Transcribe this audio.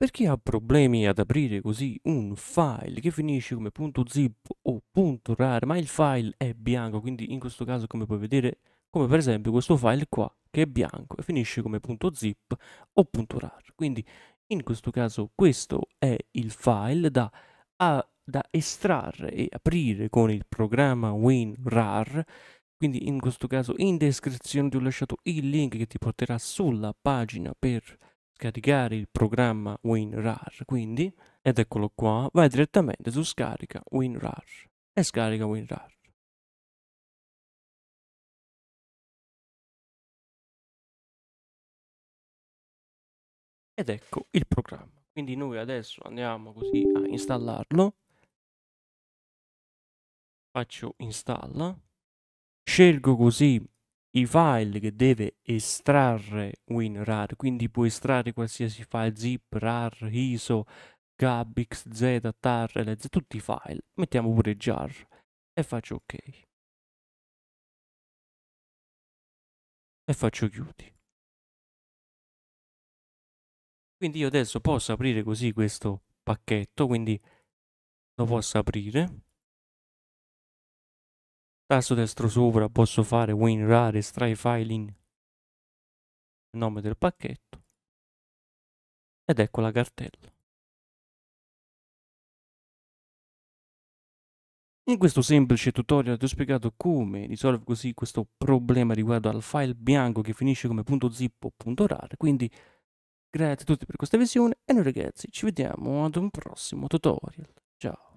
Per chi ha problemi ad aprire così un file che finisce come .zip o .rar, ma il file è bianco, quindi in questo caso come puoi vedere, come per esempio questo file qua, che è bianco e finisce come .zip o .rar. Quindi in questo caso questo è il file da, a, da estrarre e aprire con il programma WinRAR, quindi in questo caso in descrizione ti ho lasciato il link che ti porterà sulla pagina per scaricare il programma WinRAR, quindi, ed eccolo qua, vai direttamente su scarica WinRAR e scarica WinRAR. Ed ecco il programma. Quindi noi adesso andiamo così a installarlo. Faccio installa. Scelgo così i file che deve estrarre WinRAR, quindi può estrarre qualsiasi file zip, RAR, ISO, GAB, XZ, TAR, LZ, tutti i file. Mettiamo pure JAR e faccio ok. E faccio chiudi. Quindi io adesso posso aprire così questo pacchetto, quindi lo posso aprire Tasto destro sopra posso fare WinRAR, Stray Filing, nome del pacchetto ed ecco la cartella. In questo semplice tutorial ti ho spiegato come risolvere così questo problema riguardo al file bianco che finisce come .zip o .rar, quindi grazie a tutti per questa visione e noi ragazzi ci vediamo ad un prossimo tutorial. Ciao!